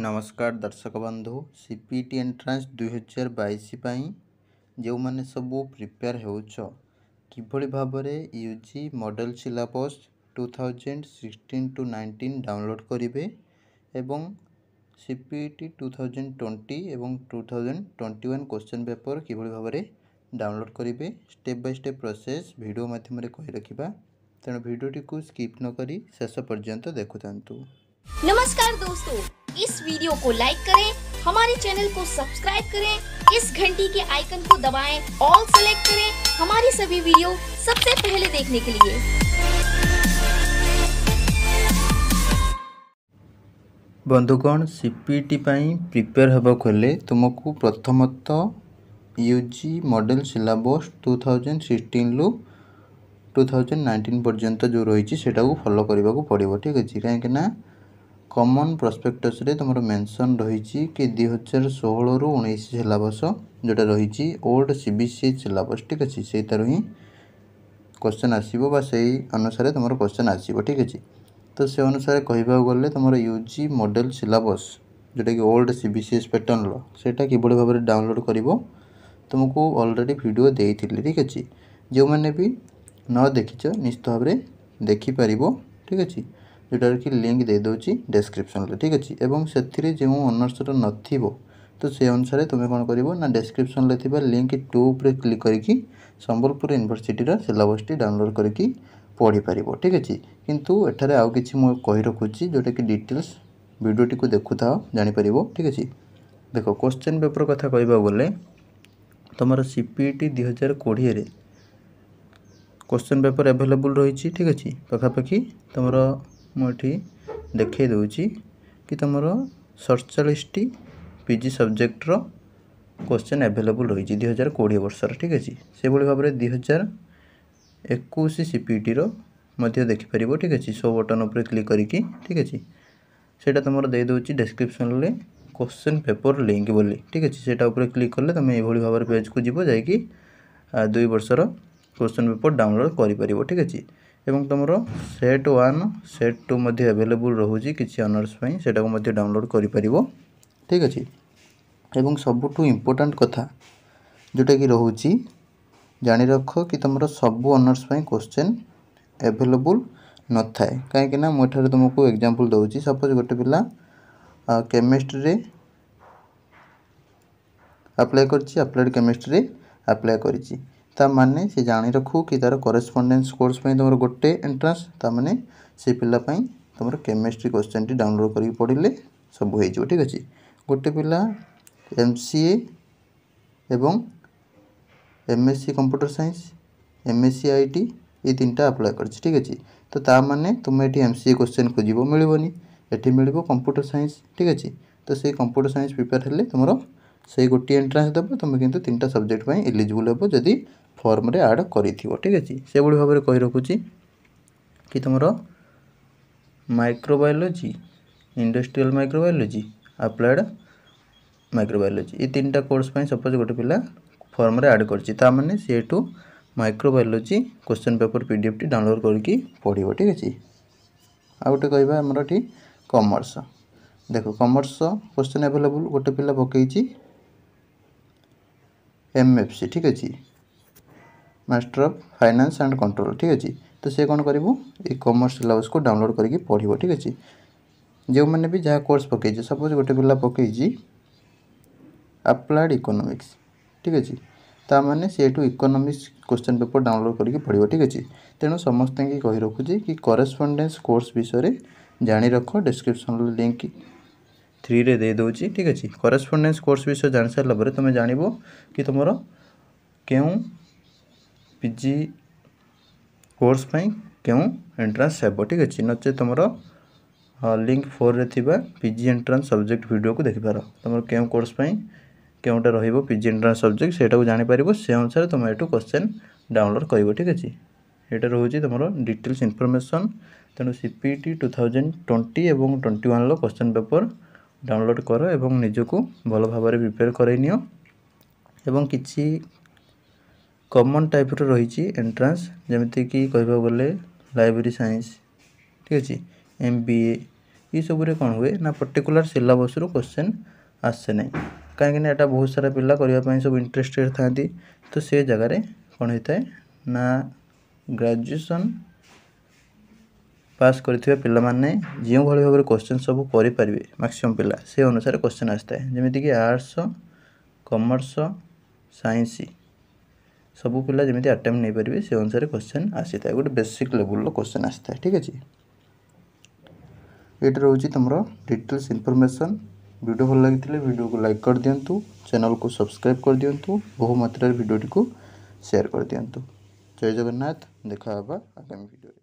ନମସ୍କାର ଦର୍ଶକ ବନ୍ଧୁ ସି ପି ଟି ଏଣ୍ଟ୍ରାନ୍ସ ଦୁଇହଜାର ବାଇଶ ପାଇଁ ଯେଉଁମାନେ ସବୁ ପ୍ରିପେୟାର ହେଉଛ କିଭଳି ଭାବରେ U G model syllabus two thousand sixteen to nineteen download କରିବେ ଏବଂ C P T two thousand twenty ଏବଂ two thousand twenty one question paper କିଭଳି ଭାବରେ ଡାଉନଲୋଡ଼୍ କରିବେ step by step process video ମାଧ୍ୟମରେ କହି ରଖିବା ତେଣୁ ଭିଡ଼ିଓଟିକୁ ସ୍କିପ୍ ନକରି ଶେଷ ପର୍ଯ୍ୟନ୍ତ ଦେଖୁଥାନ୍ତୁ ନମସ୍କାର ଦୋସ୍ତ इस वीडियो को लाइक करें हमारे चैनल को सब्सक्राइब करें इस घंटी के आइकन को दबाएं, ऑल सेलेक्ट करें हमारी सभी वीडियो सबसे पहले देखने के लिए बंधुगण सीपीटी प्रिपेयर होगाक तुमको प्रथमतः यूजी मॉडल सिलेबस 2016 ରୁ 2019 ପର୍ଯ୍ୟନ୍ତ जो रही ସେଟାକୁ करने को पड़ो ठीक ଅଛି कहीं କମନ୍ ପ୍ରସ୍ପେକ୍ଟସ୍ରେ ତୁମର ମେନସନ୍ ରହିଛି କି ଦୁଇ ହଜାର ଷୋହଳରୁ ଉଣେଇଶ ସିଲାବସ୍ ଯେଉଁଟା ରହିଛି old C B C syllabus ଠିକ୍ ଅଛି ସେଇଟାରୁ ହିଁ କ୍ୱେଶ୍ଚନ୍ ଆସିବ ବା ସେଇ ଅନୁସାରେ ତୁମର କ୍ୱେଶ୍ଚନ୍ ଆସିବ ଠିକ୍ ଅଛି ତ ସେ ଅନୁସାରେ କହିବାକୁ ଗଲେ ତୁମର ୟୁ ଜି ମଡ଼େଲ୍ ସିଲାବସ୍ ଯେଉଁଟାକି old C B C S ପ୍ୟାଟର୍ଣ୍ଣର ସେଇଟା କିଭଳି ଭାବରେ ଡାଉନଲୋଡ଼୍ କରିବ ତୁମକୁ ଅଲରେଡ଼ି ଭିଡ଼ିଓ ଦେଇଥିଲି ଠିକ୍ ଅଛି ଯେଉଁମାନେ ବି ନ ଦେଖିଛ ନିଶ୍ଚିତ ଭାବରେ ଦେଖିପାରିବ ଠିକ୍ ଅଛି ଯେଉଁଟାକି ଲିଙ୍କ୍ ଦେଇଦେଉଛି ଡେସ୍କ୍ରିପସନ୍ରେ ଠିକ୍ ଅଛି ଏବଂ ସେଥିରେ ଯେଉଁ ଅନର୍ସର ନଥିବ ତ ସେ ଅନୁସାରେ ତୁମେ କ'ଣ କରିବ ନା ଡେସ୍କ୍ରିପସନ୍ରେ ଥିବା ଲିଙ୍କ୍ ଟୁ ଉପରେ କ୍ଲିକ୍ କରିକି ସମ୍ବଲପୁର ୟୁନିଭର୍ସିଟିର ସିଲାବସ୍ଟି ଡାଉନଲୋଡ଼୍ କରିକି ପଢ଼ିପାରିବ ଠିକ୍ ଅଛି କିନ୍ତୁ ଏଠାରେ ଆଉ କିଛି ମୁଁ କହି ରଖୁଛି ଯେଉଁଟାକି ଡିଟେଲ୍ସ ଭିଡ଼ିଓଟିକୁ ଦେଖୁଥାଅ ଜାଣିପାରିବ ଠିକ୍ ଅଛି ଦେଖ କ୍ୱେଶ୍ଚନ୍ ପେପର୍ କଥା କହିବାକୁ ଗଲେ ତୁମର ସି ପି ଟି ଦୁଇ ହଜାର କୋଡ଼ିଏରେ କ୍ୱେଶ୍ଚନ୍ ପେପର୍ ଆଭେଲେବୁଲ୍ ରହିଛି ଠିକ୍ ଅଛି ପାଖାପାଖି ତୁମର ମୁଁ ଏଠି ଦେଖାଇ ଦେଉଛି କି ତୁମର ସତଚାଳିଶଟି ପି ଜି ସବଜେକ୍ଟର କୋଶ୍ଚେନ୍ ଆଭେଲେବୁଲ୍ ରହିଛି ଦୁଇ ହଜାର କୋଡ଼ିଏ ବର୍ଷର ଠିକ୍ ଅଛି ସେଭଳି ଭାବରେ ଦୁଇ ହଜାର ଏକୋଇଶ ସିପିଟିର ମଧ୍ୟ ଦେଖିପାରିବ ଠିକ୍ ଅଛି ସୋ ବଟନ୍ ଉପରେ କ୍ଲିକ୍ କରିକି ଠିକ୍ ଅଛି ସେଇଟା ତୁମର ଦେଇଦେଉଛି ଡେସ୍କ୍ରିପ୍ସନ୍ରେ କୋଶ୍ଚେନ୍ ପେପର୍ ଲିଙ୍କ୍ ବୋଲି ଠିକ୍ ଅଛି ସେଇଟା ଉପରେ କ୍ଲିକ୍ କଲେ ତୁମେ ଏଇଭଳି ଭାବରେ ପେଜ୍କୁ ଯିବ ଯାଇକି ଦୁଇ ବର୍ଷର କୋଶ୍ଚେନ୍ ପେପର୍ ଡାଉନଲୋଡ଼୍ କରିପାରିବ ଠିକ୍ ଅଛି এবং ତୁମର ସେଟ୍ ୱାନ୍ ସେଟ୍ ଟୁ ମଧ୍ୟ ଆଭେଲେବୁଲ୍ ରହୁଛି କିଛି ଅନର୍ସ ପାଇଁ ସେଟାକୁ ମଧ୍ୟ ଡାଉନଲୋଡ଼୍ କରିପାରିବ ଠିକ୍ ଅଛି ଏବଂ ସବୁଠୁ ଇମ୍ପୋର୍ଟାଣ୍ଟ କଥା ଯେଉଁଟାକି ରହୁଛି ଜାଣିରଖ କି ତୁମର ସବୁ ଅନର୍ସ ପାଇଁ କୋଶ୍ଚେନ୍ ଆଭେଲେବୁଲ୍ ନଥାଏ କାହିଁକିନା ମୁଁ ଏଠାରେ ତୁମକୁ ଏକ୍ଜାମ୍ପଲ୍ ଦେଉଛି ସପୋଜ୍ ଗୋଟେ ପିଲା କେମିଷ୍ଟ୍ରିରେ ଆପ୍ଲାଏ କରିଛି ଆପ୍ଲାଏଡ଼୍ କେମିଷ୍ଟ୍ରିରେ ଆପ୍ଲାଏ କରିଛି ତାମାନେ ସେ ଜାଣି ରଖୁ କି ତା'ର କରେସ୍ପଣ୍ଡେନ୍ସ କୋର୍ସ ପାଇଁ ତୁମର ଗୋଟେ ଏଣ୍ଟ୍ରାନ୍ସ ତାମାନେ ସେ ପିଲା ପାଇଁ ତୁମର କେମିଷ୍ଟ୍ରି କୋଶ୍ଚେନ୍ଟି ଡାଉନଲୋଡ଼୍ କରିକି ପଢ଼ିଲେ ସବୁ ହେଇଯିବ ଠିକ୍ ଅଛି ଗୋଟେ ପିଲା ଏମ୍ ସି ଏ ଏବଂ M S C computer science M S C I T ଏଇ ତିନିଟା ଆପ୍ଲାଏ କରିଛି ଠିକ୍ ଅଛି ତ ତା'ମାନେ ତୁମେ ଏଠି ଏମ୍ ସି ଏ କୋଶ୍ଚେନ୍ ଖୋଜିବ ମିଳିବନି ଏଠି ମିଳିବ କମ୍ପ୍ୟୁଟର ସାଇନ୍ସ ଠିକ୍ ଅଛି ତ ସେଇ କମ୍ପ୍ୟୁଟର ସାଇନ୍ସ ପ୍ରିପେୟାର ହେଲେ ତୁମର ସେଇ ଗୋଟିଏ ଏଣ୍ଟ୍ରାନ୍ସ ଦେବ ତୁମେ କିନ୍ତୁ ତିନିଟା ସବଜେକ୍ଟ ପାଇଁ ଏଲିଜିବୁଲ୍ ହେବ ଯଦି ଫର୍ମରେ ଆଡ଼୍ କରିଥିବ ଠିକ୍ ଅଛି ସେଭଳି ଭାବରେ କହି ରଖୁଛି କି ତୁମର microbiology industrial microbiology applied microbiology ଏ ତିନିଟା କୋର୍ସ ପାଇଁ ସପୋଜ୍ ଗୋଟେ ପିଲା ଫର୍ମରେ ଆଡ଼୍ କରିଛି ତା'ମାନେ ସେଇଠୁ microbiology question paper P D ଏଫ୍ଟି ଡାଉନଲୋଡ଼୍ କରିକି ପଢ଼ିବ ଠିକ୍ ଅଛି ଆଉ ଗୋଟେ କହିବା ଆମର ଏଠି କମର୍ସ ଦେଖ କମର୍ସ କ୍ୱେଶ୍ଚନ୍ ଆଭେଲେବୁଲ୍ ଗୋଟେ ପିଲା ପକାଇଛି ଏମ୍ ଏଫ୍ ସି ଠିକ୍ ଅଛି master of finance and control ଠିକ୍ ଅଛି ତ ସେ କ'ଣ କରିବୁ ଏଇ କମର୍ସ ସିଲାବସ୍କୁ ଡାଉନଲୋଡ଼୍ କରିକି ପଢ଼ିବ ଠିକ୍ ଅଛି ଯେଉଁମାନେ ବି ଯାହା କୋର୍ସ ପକାଇଛି ସପୋଜ୍ ଗୋଟେ ପିଲା ପକାଇଛି ଆପ୍ଲାଏଡ଼୍ ଇକୋନୋମିକ୍ସ ଠିକ୍ ଅଛି ତାମାନେ ସେଇଠୁ ଇକୋନୋମିକ୍ସ କ୍ୱେଶ୍ଚନ୍ ପେପର୍ ଡାଉନଲୋଡ଼୍ କରିକି ପଢ଼ିବ ଠିକ୍ ଅଛି ତେଣୁ ସମସ୍ତଙ୍କୁ କହି ରଖୁଛି କି କରେସ୍ପଣ୍ଡେନ୍ସ କୋର୍ସ ବିଷୟରେ ଜାଣି ରଖ ଡିସ୍କ୍ରିପ୍ସନ୍ର ଲିଙ୍କ୍ থ্রিরে দিয়ে দেছি ঠিক আছে করেসপন্ডেন্স কোর্স বিষয়ে জানি সারা পরে তুমি জাণব কি তোমার কেউ ପିଜି କୋର୍ସ ପାଇଁ କେଉଁ ଏଣ୍ଟ୍ରାନ୍ସ ହେବ ଠିକ୍ ଅଛି ନଚେତ୍ ତୁମର ଲିଙ୍କ୍ ଫୋର୍ରେ ଥିବା ପିଜି ଏଣ୍ଟ୍ରାନ୍ସ ସବଜେକ୍ଟ ଭିଡ଼ିଓକୁ ଦେଖିପାର ତୁମର କେଉଁ କୋର୍ସ ପାଇଁ କେଉଁଟା ରହିବ ପିଜି ଏଣ୍ଟ୍ରାନ୍ସ ସବଜେକ୍ଟ ସେଇଟାକୁ ଜାଣିପାରିବ ସେ ଅନୁସାରେ ତୁମେ ଏଠୁ କ୍ୱେଶ୍ଚେନ୍ ଡାଉନଲୋଡ଼୍ କରିବ ଠିକ୍ ଅଛି ଏଇଟା ରହୁଛି ତୁମର ଡିଟେଲ୍ସ ଇନଫର୍ମେସନ୍ ତେଣୁ C P T two thousand twenty ଏବଂ ଟ୍ୱେଣ୍ଟି ୱାନ୍ର କ୍ୱେଶ୍ଚନ୍ ପେପର୍ ଡାଉନଲୋଡ଼୍ କର ଏବଂ ନିଜକୁ ଭଲ ଭାବରେ ପ୍ରିପେୟାର କରାଇ ନିଅ ଏବଂ କିଛି କମନ୍ ଟାଇପ୍ର ରହିଛି ଏଣ୍ଟ୍ରାନ୍ସ ଯେମିତିକି କହିବାକୁ ଗଲେ ଲାଇବ୍ରେରୀ ସାଇନ୍ସ ଠିକ୍ ଅଛି ଏମ୍ ବି ଏ ଏସବୁରେ କ'ଣ ହୁଏ ନା ପର୍ଟିକୁଲାର ସିଲାବସ୍ରୁ କୋଶ୍ଚେନ୍ ଆସେ ନାହିଁ କାହିଁକିନା ଏଇଟା ବହୁତ ସାରା ପିଲା କରିବା ପାଇଁ ସବୁ ଇଣ୍ଟରେଷ୍ଟେଡ଼ ଥାନ୍ତି ତ ସେ ଜାଗାରେ କ'ଣ ହେଇଥାଏ ନା ଗ୍ରାଜୁଏସନ୍ ପାସ୍ କରିଥିବା ପିଲାମାନେ ଯେଉଁଭଳି ଭାବରେ କୋଶ୍ଚେନ୍ ସବୁ କରିପାରିବେ ମ୍ୟାକ୍ସିମମ୍ ପିଲା ସେ ଅନୁସାରେ କୋଶ୍ଚେନ୍ ଆସିଥାଏ ଯେମିତିକି ଆର୍ଟ୍ସ କମର୍ସ ସାଇନ୍ସ ସବୁ ପିଲା ଯେମିତି ଆଟେମ୍ପ ନେଇପାରିବେ ସେ ଅନୁସାରେ କୋଶ୍ଚେନ୍ ଆସିଥାଏ ଗୋଟେ ବେସିକ୍ ଲେବୁଲ୍ର କୋଶ୍ଚେନ୍ ଆସିଥାଏ ଠିକ୍ ଅଛି ଏଇଟା ରହୁଛି ତୁମର ଡିଟେଲ୍ସ ଇନଫର୍ମେସନ୍ ଭିଡ଼ିଓ ଭଲ ଲାଗିଥିଲେ ଭିଡ଼ିଓକୁ ଲାଇକ୍ କରିଦିଅନ୍ତୁ ଚ୍ୟାନେଲ୍କୁ ସବସ୍କ୍ରାଇବ୍ କରିଦିଅନ୍ତୁ ବହୁ ମାତ୍ରାରେ ଭିଡ଼ିଓଟିକୁ ସେୟାର କରିଦିଅନ୍ତୁ ଜୟ ଜଗନ୍ନାଥ ଦେଖା ହେବା ଆଗାମୀ ଭିଡ଼ିଓରେ